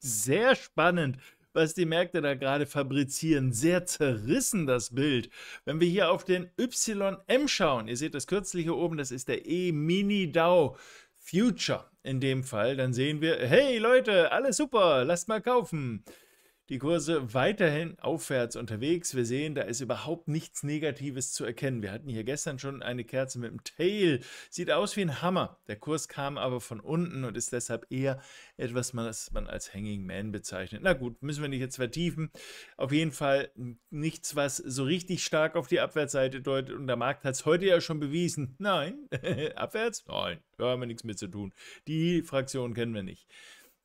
sehr spannend, was die Märkte da gerade fabrizieren. Sehr zerrissen das Bild. Wenn wir hier auf den YM schauen, ihr seht das kürzliche oben, das ist der E-Mini DAO Future in dem Fall, dann sehen wir, hey Leute, alles super, lasst mal kaufen die Kurse weiterhin aufwärts unterwegs. Wir sehen, da ist überhaupt nichts Negatives zu erkennen. Wir hatten hier gestern schon eine Kerze mit dem Tail. Sieht aus wie ein Hammer. Der Kurs kam aber von unten und ist deshalb eher etwas, was man als Hanging Man bezeichnet. Na gut, müssen wir nicht jetzt vertiefen. Auf jeden Fall nichts, was so richtig stark auf die Abwärtsseite deutet. Und der Markt hat es heute ja schon bewiesen. Nein, abwärts? Nein, da haben wir nichts mit zu tun. Die Fraktion kennen wir nicht.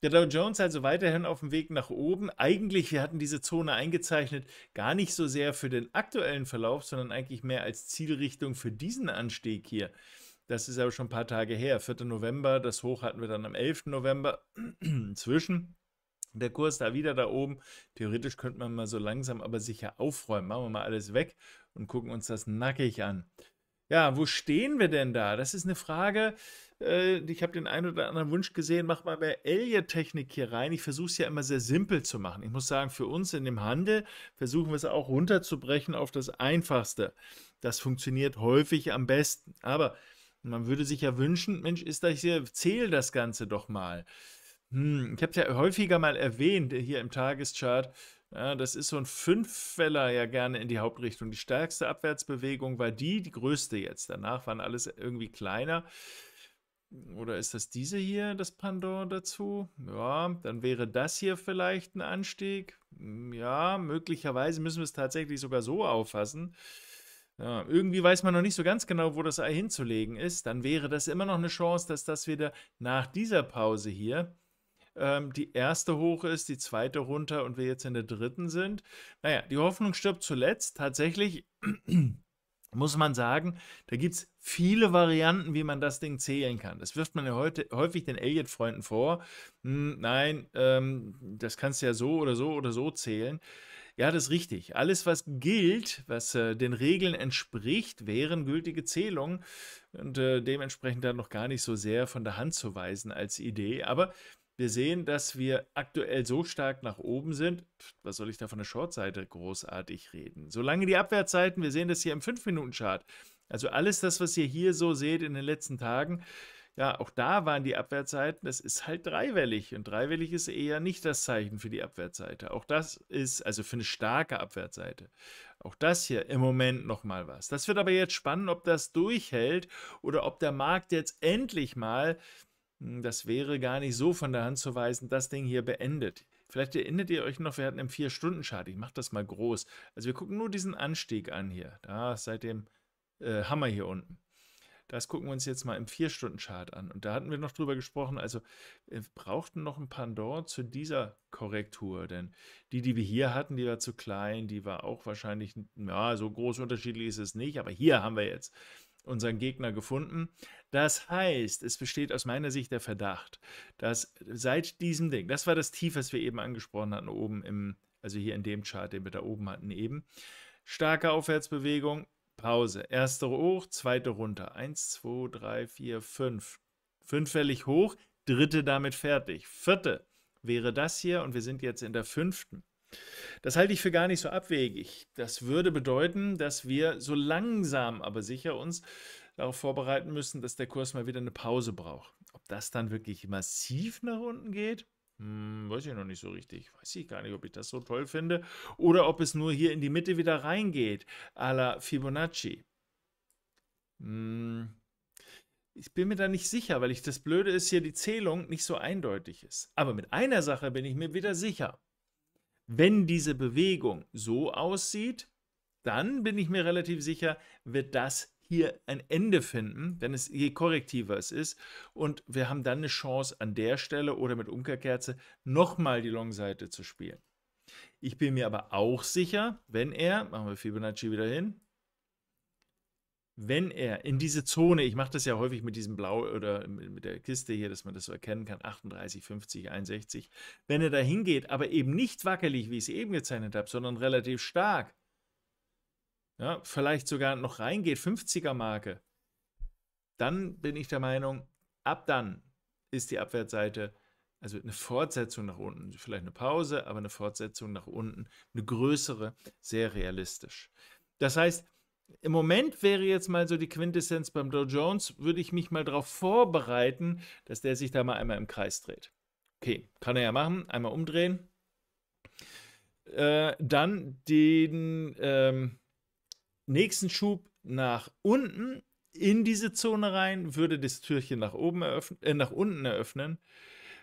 Der Dow Jones also weiterhin auf dem Weg nach oben. Eigentlich, wir hatten diese Zone eingezeichnet, gar nicht so sehr für den aktuellen Verlauf, sondern eigentlich mehr als Zielrichtung für diesen Anstieg hier. Das ist aber schon ein paar Tage her. 4. November, das Hoch hatten wir dann am 11. November. Zwischen der Kurs da wieder da oben. Theoretisch könnte man mal so langsam, aber sicher aufräumen. Machen wir mal alles weg und gucken uns das nackig an. Ja, wo stehen wir denn da? Das ist eine Frage. Äh, ich habe den einen oder anderen Wunsch gesehen, mach mal mehr Elie-Technik hier rein. Ich versuche es ja immer sehr simpel zu machen. Ich muss sagen, für uns in dem Handel versuchen wir es auch runterzubrechen auf das Einfachste. Das funktioniert häufig am besten. Aber man würde sich ja wünschen, Mensch, ist das hier, zähl das Ganze doch mal. Hm, ich habe es ja häufiger mal erwähnt äh, hier im Tageschart. Ja, das ist so ein Fünffeller ja gerne in die Hauptrichtung. Die stärkste Abwärtsbewegung war die, die größte jetzt. Danach waren alles irgendwie kleiner. Oder ist das diese hier, das Pendant dazu? Ja, dann wäre das hier vielleicht ein Anstieg. Hm, ja, möglicherweise müssen wir es tatsächlich sogar so auffassen. Ja, irgendwie weiß man noch nicht so ganz genau, wo das Ei hinzulegen ist. Dann wäre das immer noch eine Chance, dass das wieder nach dieser Pause hier ähm, die erste hoch ist, die zweite runter und wir jetzt in der dritten sind. Naja, die Hoffnung stirbt zuletzt. Tatsächlich muss man sagen, da gibt es viele Varianten, wie man das Ding zählen kann. Das wirft man ja heute häufig den Elliot-Freunden vor. Hm, nein, ähm, das kannst du ja so oder so oder so zählen. Ja, das ist richtig. Alles, was gilt, was äh, den Regeln entspricht, wären gültige Zählungen und äh, dementsprechend dann noch gar nicht so sehr von der Hand zu weisen als Idee. Aber wir sehen, dass wir aktuell so stark nach oben sind. Was soll ich da von der Shortseite großartig reden? Solange die Abwärtszeiten, wir sehen das hier im 5-Minuten-Chart. Also alles das, was ihr hier so seht in den letzten Tagen, ja, auch da waren die Abwärtsseiten, das ist halt dreiwellig und dreiwellig ist eher nicht das Zeichen für die Abwärtsseite. Auch das ist, also für eine starke Abwärtsseite, auch das hier im Moment nochmal was. Das wird aber jetzt spannend, ob das durchhält oder ob der Markt jetzt endlich mal hm, das wäre gar nicht so von der Hand zu weisen, das Ding hier beendet. Vielleicht erinnert ihr euch noch, wir hatten im 4-Stunden-Chart. Ich mache das mal groß. Also wir gucken nur diesen Anstieg an hier. Da seit dem äh, Hammer hier unten. Das gucken wir uns jetzt mal im 4-Stunden-Chart an. Und da hatten wir noch drüber gesprochen. Also äh, wir brauchten noch ein Pandor zu dieser Korrektur. Denn die, die wir hier hatten, die war zu klein. Die war auch wahrscheinlich, ja, so groß unterschiedlich ist es nicht. Aber hier haben wir jetzt unseren Gegner gefunden. Das heißt, es besteht aus meiner Sicht der Verdacht, dass seit diesem Ding, das war das Tief, was wir eben angesprochen hatten, oben im, also hier in dem Chart, den wir da oben hatten eben, starke Aufwärtsbewegung, Pause, erste hoch, zweite runter, eins, zwei, drei, vier, fünf, fünffällig hoch, dritte damit fertig, vierte wäre das hier und wir sind jetzt in der fünften. Das halte ich für gar nicht so abwegig. Das würde bedeuten, dass wir so langsam, aber sicher uns darauf vorbereiten müssen, dass der Kurs mal wieder eine Pause braucht. Ob das dann wirklich massiv nach unten geht, hm, weiß ich noch nicht so richtig. Weiß ich gar nicht, ob ich das so toll finde. Oder ob es nur hier in die Mitte wieder reingeht, à la Fibonacci. Hm, ich bin mir da nicht sicher, weil ich das Blöde ist, hier die Zählung nicht so eindeutig ist. Aber mit einer Sache bin ich mir wieder sicher. Wenn diese Bewegung so aussieht, dann bin ich mir relativ sicher, wird das hier ein Ende finden, wenn es je korrektiver es ist. Und wir haben dann eine Chance an der Stelle oder mit Umkehrkerze nochmal die Long-Seite zu spielen. Ich bin mir aber auch sicher, wenn er, machen wir Fibonacci wieder hin, wenn er in diese Zone, ich mache das ja häufig mit diesem Blau oder mit der Kiste hier, dass man das so erkennen kann, 38, 50, 61, wenn er da hingeht, aber eben nicht wackelig, wie ich es eben gezeichnet habe, sondern relativ stark, ja, vielleicht sogar noch reingeht, 50er Marke, dann bin ich der Meinung, ab dann ist die Abwärtsseite, also eine Fortsetzung nach unten, vielleicht eine Pause, aber eine Fortsetzung nach unten, eine größere, sehr realistisch. Das heißt, im Moment wäre jetzt mal so die Quintessenz beim Dow Jones, würde ich mich mal darauf vorbereiten, dass der sich da mal einmal im Kreis dreht. Okay, kann er ja machen, einmal umdrehen. Äh, dann den ähm, nächsten Schub nach unten in diese Zone rein, würde das Türchen nach, oben eröffnen, äh, nach unten eröffnen.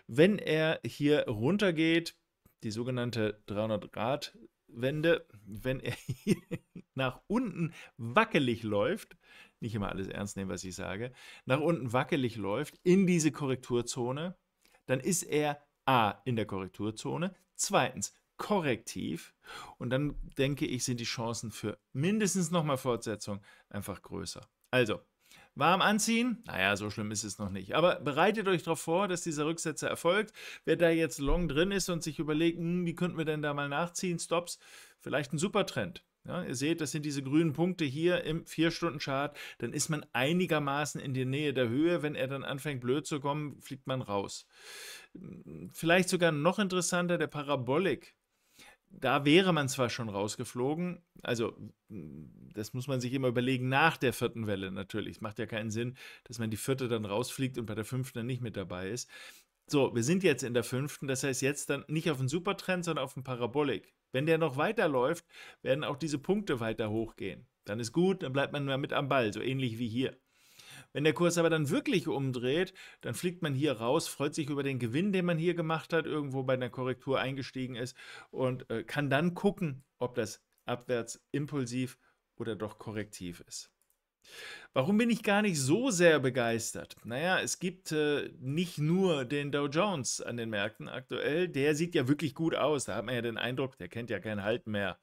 Wenn er hier runter geht, die sogenannte 300 Grad Wände, wenn er hier nach unten wackelig läuft, nicht immer alles ernst nehmen, was ich sage, nach unten wackelig läuft in diese Korrekturzone, dann ist er A in der Korrekturzone, zweitens korrektiv und dann denke ich, sind die Chancen für mindestens nochmal Fortsetzung einfach größer. Also, Warm anziehen? Naja, so schlimm ist es noch nicht. Aber bereitet euch darauf vor, dass dieser Rücksetzer erfolgt. Wer da jetzt long drin ist und sich überlegt, hm, wie könnten wir denn da mal nachziehen, Stops, vielleicht ein Supertrend. Ja, ihr seht, das sind diese grünen Punkte hier im 4-Stunden-Chart. Dann ist man einigermaßen in der Nähe der Höhe. Wenn er dann anfängt, blöd zu kommen, fliegt man raus. Vielleicht sogar noch interessanter, der Parabolik da wäre man zwar schon rausgeflogen, also das muss man sich immer überlegen nach der vierten Welle natürlich. Es macht ja keinen Sinn, dass man die vierte dann rausfliegt und bei der fünften dann nicht mit dabei ist. So, wir sind jetzt in der fünften, das heißt jetzt dann nicht auf den Supertrend, sondern auf den Parabolik. Wenn der noch weiterläuft, werden auch diese Punkte weiter hochgehen. Dann ist gut, dann bleibt man mal mit am Ball, so ähnlich wie hier. Wenn der Kurs aber dann wirklich umdreht, dann fliegt man hier raus, freut sich über den Gewinn, den man hier gemacht hat, irgendwo bei einer Korrektur eingestiegen ist und äh, kann dann gucken, ob das abwärts impulsiv oder doch korrektiv ist. Warum bin ich gar nicht so sehr begeistert? Naja, es gibt äh, nicht nur den Dow Jones an den Märkten aktuell, der sieht ja wirklich gut aus, da hat man ja den Eindruck, der kennt ja keinen Halt mehr.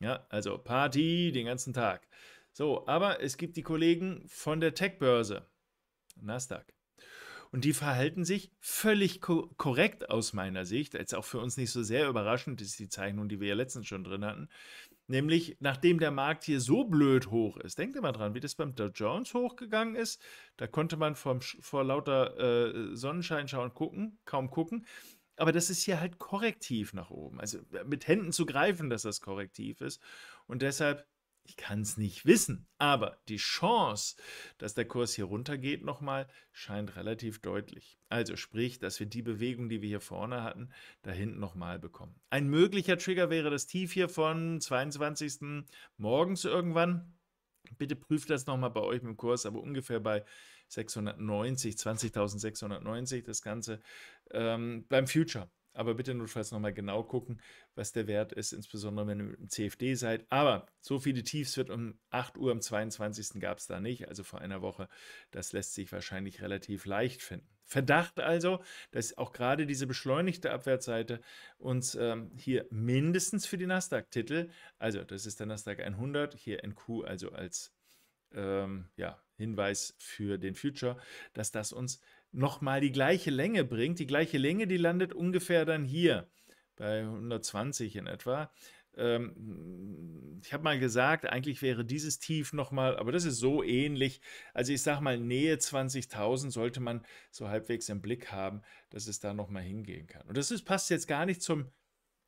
Ja, also Party den ganzen Tag. So, aber es gibt die Kollegen von der Tech-Börse, Nasdaq. Und die verhalten sich völlig ko korrekt aus meiner Sicht. Jetzt auch für uns nicht so sehr überraschend ist die Zeichnung, die wir ja letztens schon drin hatten. Nämlich, nachdem der Markt hier so blöd hoch ist, denkt immer dran, wie das beim Dow Jones hochgegangen ist. Da konnte man vom, vor lauter äh, Sonnenschein schauen, gucken, kaum gucken. Aber das ist hier halt korrektiv nach oben. Also mit Händen zu greifen, dass das korrektiv ist. Und deshalb ich kann es nicht wissen, aber die Chance, dass der Kurs hier runtergeht nochmal, scheint relativ deutlich. Also sprich, dass wir die Bewegung, die wir hier vorne hatten, da hinten nochmal bekommen. Ein möglicher Trigger wäre das Tief hier von 22. morgens irgendwann. Bitte prüft das nochmal bei euch im Kurs, aber ungefähr bei 690, 20.690 das Ganze ähm, beim Future. Aber bitte notfalls nochmal genau gucken, was der Wert ist, insbesondere wenn ihr im CFD seid. Aber so viele Tiefs wird um 8 Uhr am 22. gab es da nicht, also vor einer Woche. Das lässt sich wahrscheinlich relativ leicht finden. Verdacht also, dass auch gerade diese beschleunigte Abwärtsseite uns ähm, hier mindestens für die Nasdaq-Titel, also das ist der Nasdaq 100, hier NQ also als ähm, ja, Hinweis für den Future, dass das uns nochmal die gleiche Länge bringt, die gleiche Länge, die landet ungefähr dann hier bei 120 in etwa. Ähm, ich habe mal gesagt, eigentlich wäre dieses Tief nochmal, aber das ist so ähnlich. Also ich sage mal, Nähe 20.000 sollte man so halbwegs im Blick haben, dass es da nochmal hingehen kann. Und das ist, passt jetzt gar nicht zum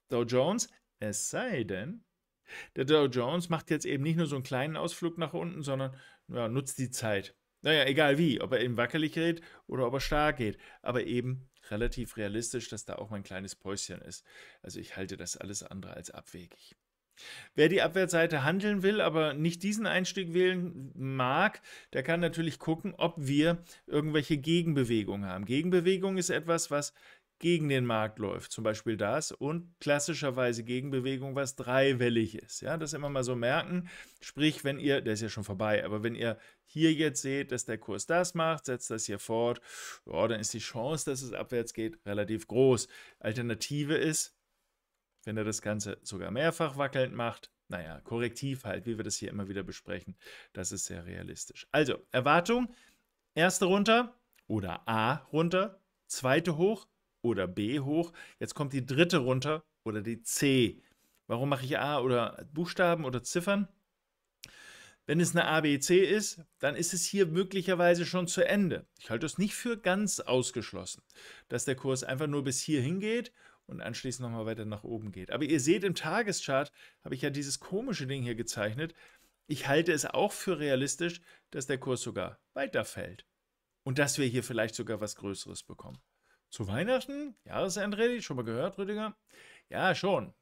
Dow Jones, es sei denn, der Dow Jones macht jetzt eben nicht nur so einen kleinen Ausflug nach unten, sondern ja, nutzt die Zeit naja, egal wie, ob er eben wackelig geht oder ob er stark geht, aber eben relativ realistisch, dass da auch mein kleines Päuschen ist. Also ich halte das alles andere als abwegig. Wer die Abwärtsseite handeln will, aber nicht diesen Einstieg wählen mag, der kann natürlich gucken, ob wir irgendwelche Gegenbewegungen haben. Gegenbewegung ist etwas, was gegen den Markt läuft, zum Beispiel das, und klassischerweise Gegenbewegung, was dreiwellig ist. Ja, das immer mal so merken. Sprich, wenn ihr, der ist ja schon vorbei, aber wenn ihr hier jetzt seht, dass der Kurs das macht, setzt das hier fort, ja, dann ist die Chance, dass es abwärts geht, relativ groß. Alternative ist, wenn er das Ganze sogar mehrfach wackelnd macht, naja, korrektiv halt, wie wir das hier immer wieder besprechen, das ist sehr realistisch. Also, Erwartung, erste runter oder A runter, zweite hoch, oder B hoch. Jetzt kommt die dritte runter oder die C. Warum mache ich A oder Buchstaben oder Ziffern? Wenn es eine ABC ist, dann ist es hier möglicherweise schon zu Ende. Ich halte es nicht für ganz ausgeschlossen, dass der Kurs einfach nur bis hier hingeht und anschließend nochmal weiter nach oben geht. Aber ihr seht im Tageschart, habe ich ja dieses komische Ding hier gezeichnet. Ich halte es auch für realistisch, dass der Kurs sogar weiterfällt und dass wir hier vielleicht sogar was Größeres bekommen. Zu Weihnachten? Jahresendrallye? Schon mal gehört, Rüdiger? Ja, schon.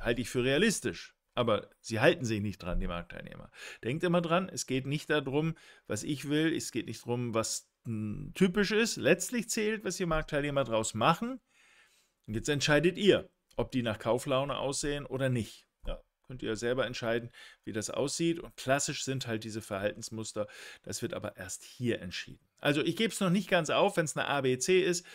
Halte ich für realistisch. Aber sie halten sich nicht dran, die Marktteilnehmer. Denkt immer dran, es geht nicht darum, was ich will, es geht nicht darum, was typisch ist. Letztlich zählt, was die Marktteilnehmer draus machen. Und jetzt entscheidet ihr, ob die nach Kauflaune aussehen oder nicht. Ja, könnt ihr ja selber entscheiden, wie das aussieht. Und klassisch sind halt diese Verhaltensmuster. Das wird aber erst hier entschieden. Also ich gebe es noch nicht ganz auf, wenn es eine ABC ist.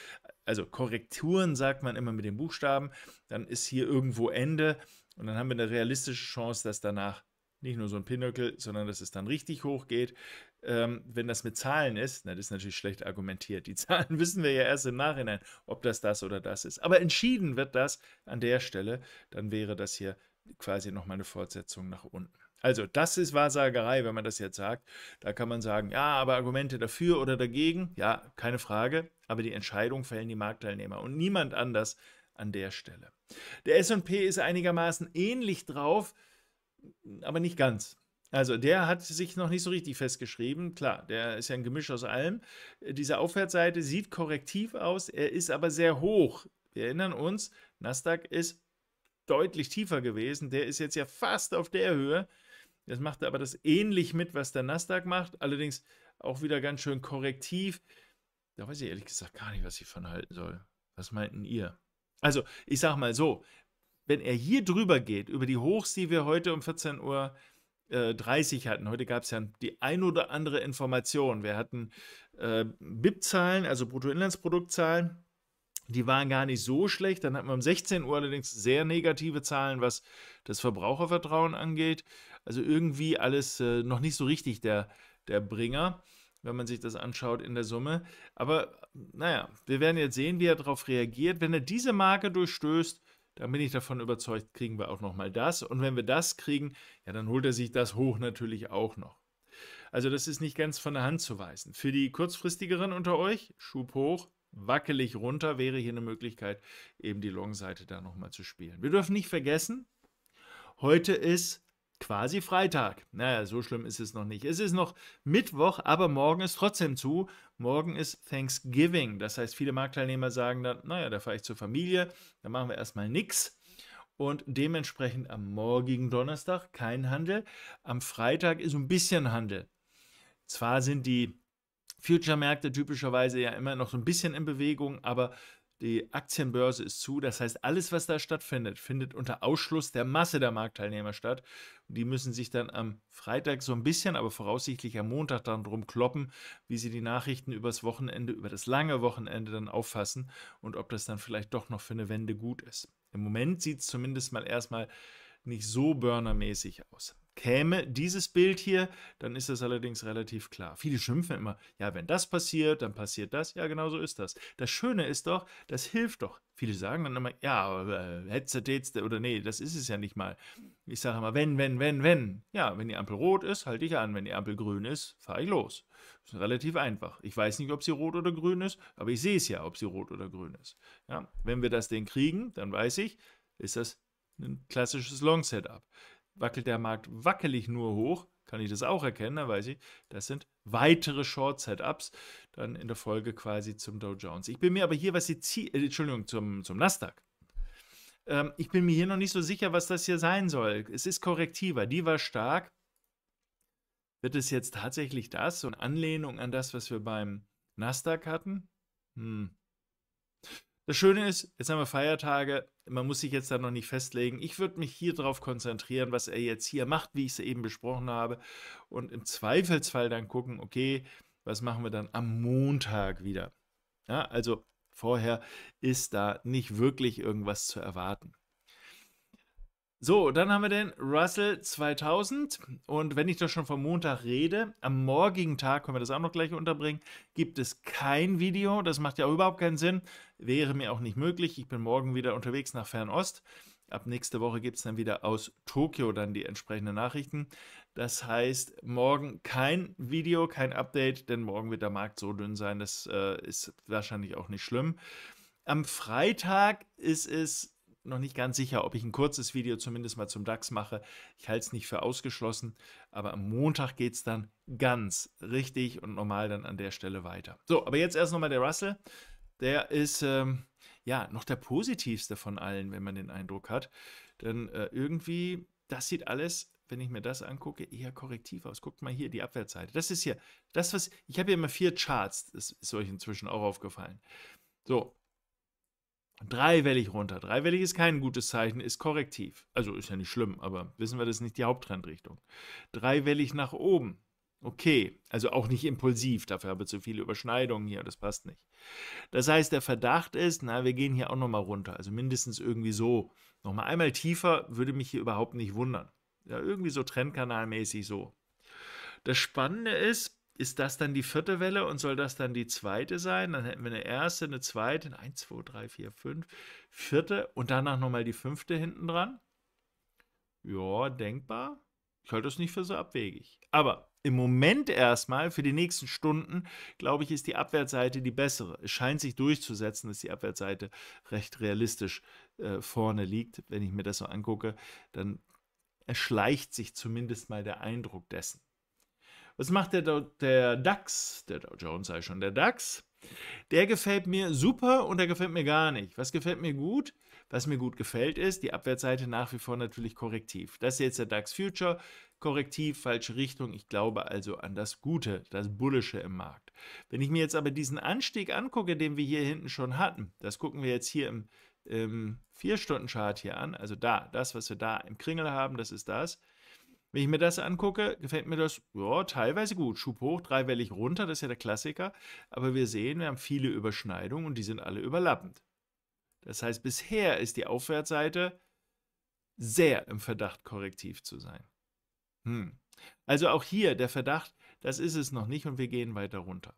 Also Korrekturen sagt man immer mit den Buchstaben. Dann ist hier irgendwo Ende und dann haben wir eine realistische Chance, dass danach nicht nur so ein Pinöckel, sondern dass es dann richtig hochgeht. Ähm, wenn das mit Zahlen ist, na, das ist natürlich schlecht argumentiert. Die Zahlen wissen wir ja erst im Nachhinein, ob das das oder das ist. Aber entschieden wird das an der Stelle, dann wäre das hier quasi nochmal eine Fortsetzung nach unten. Also, das ist Wahrsagerei, wenn man das jetzt sagt. Da kann man sagen, ja, aber Argumente dafür oder dagegen, ja, keine Frage, aber die Entscheidung fällen die Marktteilnehmer und niemand anders an der Stelle. Der SP ist einigermaßen ähnlich drauf, aber nicht ganz. Also der hat sich noch nicht so richtig festgeschrieben. Klar, der ist ja ein Gemisch aus allem. Diese Aufwärtsseite sieht korrektiv aus, er ist aber sehr hoch. Wir erinnern uns, Nasdaq ist deutlich tiefer gewesen. Der ist jetzt ja fast auf der Höhe. Das macht aber das ähnlich mit, was der Nasdaq macht, allerdings auch wieder ganz schön korrektiv. Da weiß ich ehrlich gesagt gar nicht, was ich von halten soll. Was meinten ihr? Also, ich sag mal so, wenn er hier drüber geht, über die Hochs, die wir heute um 14.30 Uhr äh, hatten. Heute gab es ja die ein oder andere Information. Wir hatten äh, BIP-Zahlen, also Bruttoinlandsproduktzahlen. Die waren gar nicht so schlecht. Dann hatten wir um 16 Uhr allerdings sehr negative Zahlen, was das Verbrauchervertrauen angeht. Also irgendwie alles äh, noch nicht so richtig der, der Bringer, wenn man sich das anschaut in der Summe. Aber naja, wir werden jetzt sehen, wie er darauf reagiert. Wenn er diese Marke durchstößt, dann bin ich davon überzeugt, kriegen wir auch nochmal das. Und wenn wir das kriegen, ja, dann holt er sich das hoch natürlich auch noch. Also das ist nicht ganz von der Hand zu weisen. Für die kurzfristigeren unter euch, Schub hoch, wackelig runter, wäre hier eine Möglichkeit, eben die Long-Seite da nochmal zu spielen. Wir dürfen nicht vergessen, heute ist quasi Freitag. Naja, so schlimm ist es noch nicht. Es ist noch Mittwoch, aber morgen ist trotzdem zu. Morgen ist Thanksgiving. Das heißt, viele Marktteilnehmer sagen dann, naja, da fahre ich zur Familie, da machen wir erstmal nichts. Und dementsprechend am morgigen Donnerstag kein Handel. Am Freitag ist ein bisschen Handel. Zwar sind die Future-Märkte typischerweise ja immer noch so ein bisschen in Bewegung, aber die Aktienbörse ist zu. Das heißt, alles, was da stattfindet, findet unter Ausschluss der Masse der Marktteilnehmer statt. Die müssen sich dann am Freitag so ein bisschen, aber voraussichtlich am Montag dann drum kloppen, wie sie die Nachrichten übers Wochenende, über das lange Wochenende dann auffassen und ob das dann vielleicht doch noch für eine Wende gut ist. Im Moment sieht es zumindest mal erstmal nicht so burnermäßig aus. Käme dieses Bild hier, dann ist das allerdings relativ klar. Viele schimpfen immer, ja, wenn das passiert, dann passiert das. Ja, genau so ist das. Das Schöne ist doch, das hilft doch. Viele sagen dann immer, ja, aber äh, hättest du, oder nee, das ist es ja nicht mal. Ich sage immer, wenn, wenn, wenn, wenn. Ja, wenn die Ampel rot ist, halte ich an. Wenn die Ampel grün ist, fahre ich los. Ist relativ einfach. Ich weiß nicht, ob sie rot oder grün ist, aber ich sehe es ja, ob sie rot oder grün ist. Ja, wenn wir das denn kriegen, dann weiß ich, ist das ein klassisches Long-Setup wackelt der Markt wackelig nur hoch, kann ich das auch erkennen, da weiß ich, das sind weitere Short-Setups dann in der Folge quasi zum Dow Jones. Ich bin mir aber hier, was die Ziel, äh, Entschuldigung, zum, zum Nasdaq. Ähm, ich bin mir hier noch nicht so sicher, was das hier sein soll. Es ist korrektiver, die war stark. Wird es jetzt tatsächlich das, so eine Anlehnung an das, was wir beim Nasdaq hatten? Hm. Das Schöne ist, jetzt haben wir Feiertage, man muss sich jetzt da noch nicht festlegen. Ich würde mich hier drauf konzentrieren, was er jetzt hier macht, wie ich es eben besprochen habe. Und im Zweifelsfall dann gucken, okay, was machen wir dann am Montag wieder? Ja, also vorher ist da nicht wirklich irgendwas zu erwarten. So, dann haben wir den Russell 2000. Und wenn ich das schon vom Montag rede, am morgigen Tag, können wir das auch noch gleich unterbringen, gibt es kein Video. Das macht ja auch überhaupt keinen Sinn. Wäre mir auch nicht möglich. Ich bin morgen wieder unterwegs nach Fernost. Ab nächste Woche gibt es dann wieder aus Tokio dann die entsprechenden Nachrichten. Das heißt, morgen kein Video, kein Update, denn morgen wird der Markt so dünn sein. Das äh, ist wahrscheinlich auch nicht schlimm. Am Freitag ist es noch nicht ganz sicher, ob ich ein kurzes Video zumindest mal zum DAX mache. Ich halte es nicht für ausgeschlossen, aber am Montag geht es dann ganz richtig und normal dann an der Stelle weiter. So, aber jetzt erst nochmal der Russell. Der ist ähm, ja noch der positivste von allen, wenn man den Eindruck hat. Denn äh, irgendwie, das sieht alles wenn ich mir das angucke, eher korrektiv aus. Guckt mal hier die Abwärtsseite. Das ist hier das, was ich habe hier immer vier Charts. Das ist euch inzwischen auch aufgefallen. So, Dreiwellig runter. Dreiwellig ist kein gutes Zeichen, ist korrektiv. Also ist ja nicht schlimm, aber wissen wir, das ist nicht die Haupttrendrichtung. Dreiwellig nach oben. Okay, also auch nicht impulsiv, dafür habe ich zu viele Überschneidungen hier, das passt nicht. Das heißt, der Verdacht ist, na, wir gehen hier auch nochmal runter, also mindestens irgendwie so. Nochmal einmal tiefer würde mich hier überhaupt nicht wundern. Ja, irgendwie so trendkanalmäßig so. Das Spannende ist, ist das dann die vierte Welle und soll das dann die zweite sein? Dann hätten wir eine erste, eine zweite, eins, zwei, drei, vier, fünf, vierte und danach nochmal die fünfte hinten dran? Ja, denkbar. Ich halte das nicht für so abwegig. Aber im Moment erstmal, für die nächsten Stunden, glaube ich, ist die Abwärtsseite die bessere. Es scheint sich durchzusetzen, dass die Abwärtsseite recht realistisch äh, vorne liegt. Wenn ich mir das so angucke, dann erschleicht sich zumindest mal der Eindruck dessen. Was macht der, der DAX? Der Dow Jones sei schon der DAX. Der gefällt mir super und der gefällt mir gar nicht. Was gefällt mir gut? Was mir gut gefällt ist, die Abwärtsseite nach wie vor natürlich korrektiv. Das ist jetzt der DAX Future, korrektiv, falsche Richtung. Ich glaube also an das Gute, das Bullische im Markt. Wenn ich mir jetzt aber diesen Anstieg angucke, den wir hier hinten schon hatten, das gucken wir jetzt hier im, im 4-Stunden-Chart hier an, also da, das, was wir da im Kringel haben, das ist das. Wenn ich mir das angucke, gefällt mir das ja, teilweise gut. Schub hoch, dreiwellig runter, das ist ja der Klassiker. Aber wir sehen, wir haben viele Überschneidungen und die sind alle überlappend. Das heißt, bisher ist die Aufwärtsseite sehr im Verdacht, korrektiv zu sein. Hm. Also auch hier der Verdacht, das ist es noch nicht und wir gehen weiter runter.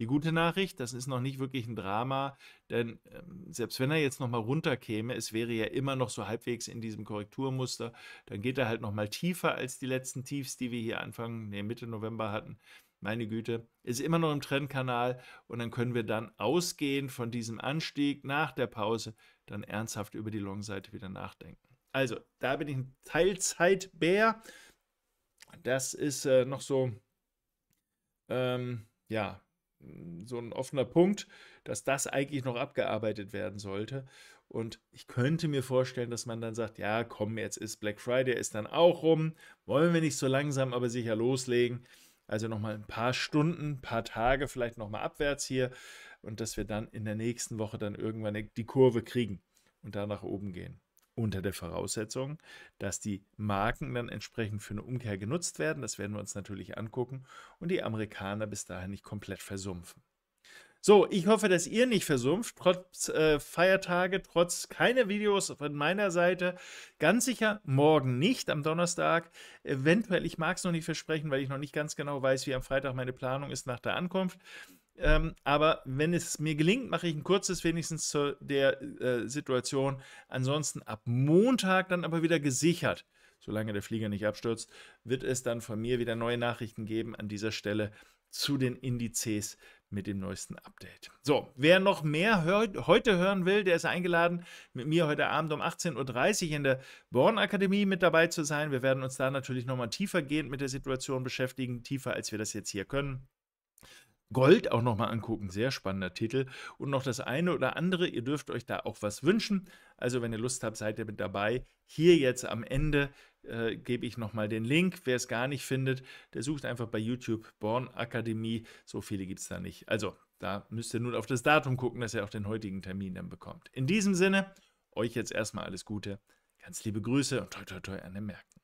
Die gute Nachricht, das ist noch nicht wirklich ein Drama, denn ähm, selbst wenn er jetzt nochmal runterkäme, es wäre ja immer noch so halbwegs in diesem Korrekturmuster, dann geht er halt nochmal tiefer als die letzten Tiefs, die wir hier Anfang, nee, Mitte November hatten. Meine Güte, ist immer noch im Trendkanal und dann können wir dann ausgehend von diesem Anstieg nach der Pause dann ernsthaft über die Long-Seite wieder nachdenken. Also, da bin ich ein Teilzeitbär. Das ist äh, noch so, ähm, ja, Mm, so ein offener Punkt, dass das eigentlich noch abgearbeitet werden sollte. Und ich könnte mir vorstellen, dass man dann sagt, ja, komm, jetzt ist Black Friday, ist dann auch rum, wollen wir nicht so langsam, aber sicher loslegen. Also nochmal ein paar Stunden, ein paar Tage vielleicht nochmal abwärts hier und dass wir dann in der nächsten Woche dann irgendwann die Kurve kriegen und da nach oben gehen unter der Voraussetzung, dass die Marken dann entsprechend für eine Umkehr genutzt werden. Das werden wir uns natürlich angucken und die Amerikaner bis dahin nicht komplett versumpfen. So, ich hoffe, dass ihr nicht versumpft, trotz äh, Feiertage, trotz keine Videos von meiner Seite. Ganz sicher morgen nicht, am Donnerstag. Eventuell, ich mag es noch nicht versprechen, weil ich noch nicht ganz genau weiß, wie am Freitag meine Planung ist nach der Ankunft. Ähm, aber wenn es mir gelingt, mache ich ein kurzes wenigstens zu der äh, Situation. Ansonsten ab Montag dann aber wieder gesichert. Solange der Flieger nicht abstürzt, wird es dann von mir wieder neue Nachrichten geben an dieser Stelle zu den Indizes mit dem neuesten Update. So, wer noch mehr hört, heute hören will, der ist eingeladen, mit mir heute Abend um 18.30 Uhr in der Born Akademie mit dabei zu sein. Wir werden uns da natürlich nochmal tiefer gehend mit der Situation beschäftigen, tiefer als wir das jetzt hier können. Gold auch nochmal angucken. Sehr spannender Titel. Und noch das eine oder andere. Ihr dürft euch da auch was wünschen. Also, wenn ihr Lust habt, seid ihr mit dabei. Hier jetzt am Ende äh, gebe ich nochmal den Link. Wer es gar nicht findet, der sucht einfach bei YouTube Born Akademie. So viele gibt es da nicht. Also, da müsst ihr nun auf das Datum gucken, dass ihr auch den heutigen Termin dann bekommt. In diesem Sinne, euch jetzt erstmal alles Gute. Ganz liebe Grüße und toi toi toi an den Märkten.